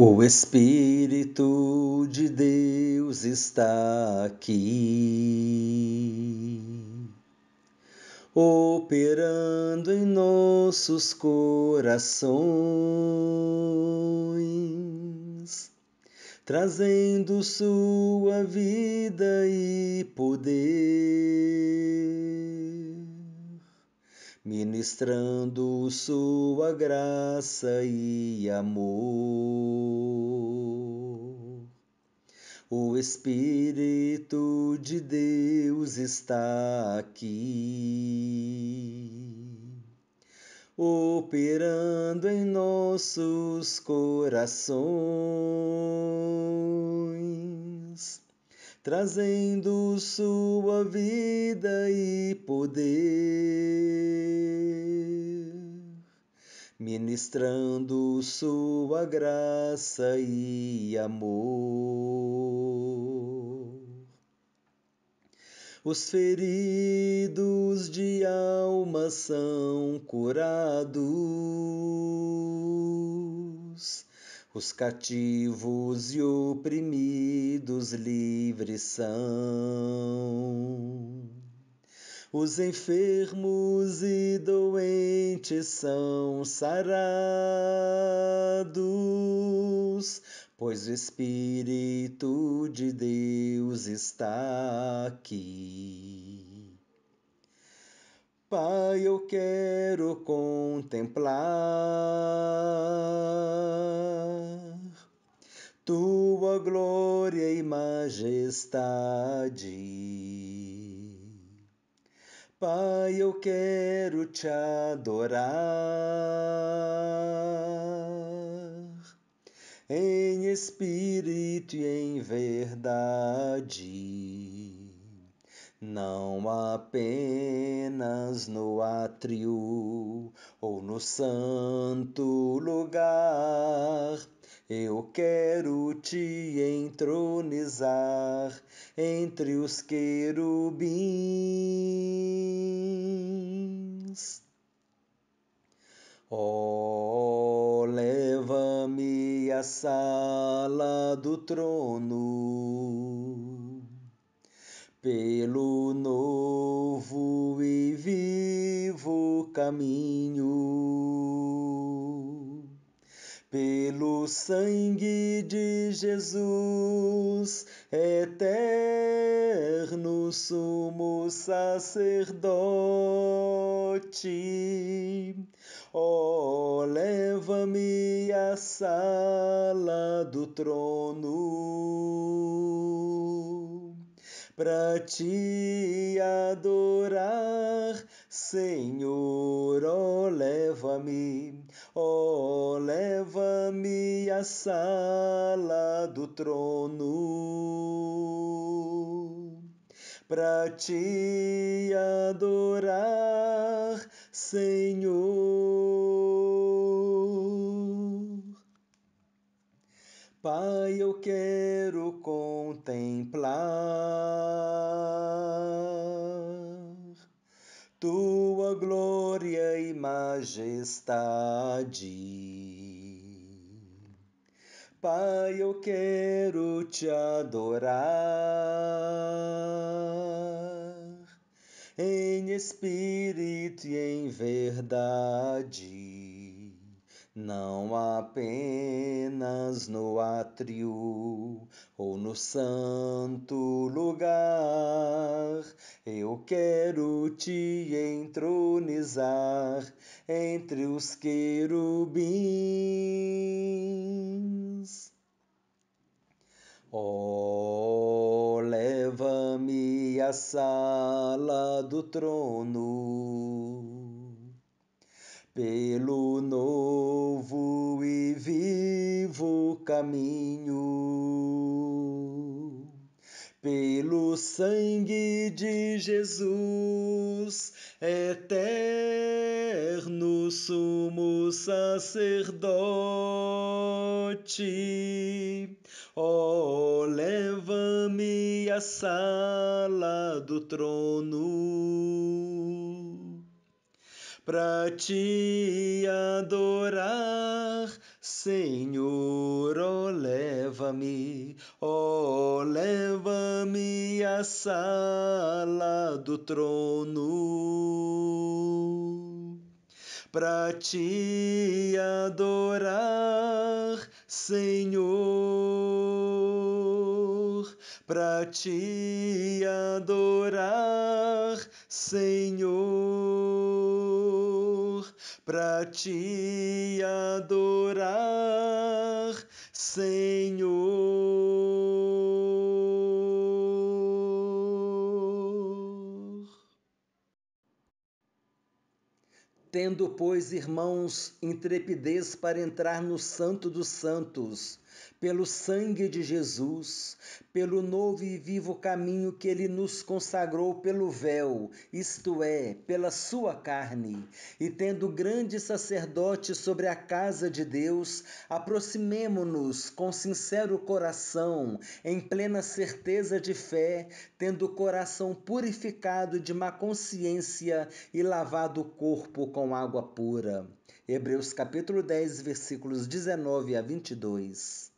O Espírito de Deus está aqui, operando em nossos corações, trazendo sua vida e poder ministrando sua graça e amor. O Espírito de Deus está aqui, operando em nossos corações trazendo sua vida e poder, ministrando sua graça e amor. Os feridos de alma são curados os cativos e oprimidos livres são. Os enfermos e doentes são sarados, pois o Espírito de Deus está aqui. Pai, eu quero contemplar tua glória e majestade. Pai, eu quero te adorar em espírito e em verdade. Não apenas no átrio ou no santo lugar, eu quero te entronizar entre os querubins. Oh, leva-me à sala do trono pelo novo e vivo caminho, pelo sangue de Jesus, eterno sumo sacerdote. Oh, leva-me à sala do trono para te adorar, Senhor, oh, leva-me, oh, leva-me à sala do trono. Para te adorar, Senhor. Pai, eu quero contemplar tua glória e majestade. Pai, eu quero te adorar em espírito e em verdade não apenas no átrio ou no santo lugar, eu quero te entronizar entre os querubins. Oh, leva-me à sala do trono pelo novo e vivo caminho. Pelo sangue de Jesus, eterno sumo sacerdote, oh, leva-me à sala do trono para te adorar, Senhor, oh, leva-me, oh, leva-me à sala do trono. Para te adorar, Senhor, para te adorar, Senhor para te adorar, Senhor. Tendo, pois, irmãos, intrepidez para entrar no Santo dos Santos, pelo sangue de Jesus, pelo novo e vivo caminho que ele nos consagrou pelo véu, isto é, pela sua carne, e tendo grande sacerdote sobre a casa de Deus, aproximemo-nos com sincero coração, em plena certeza de fé, tendo o coração purificado de má consciência e lavado o corpo com água pura. Hebreus capítulo 10, versículos 19 a 22.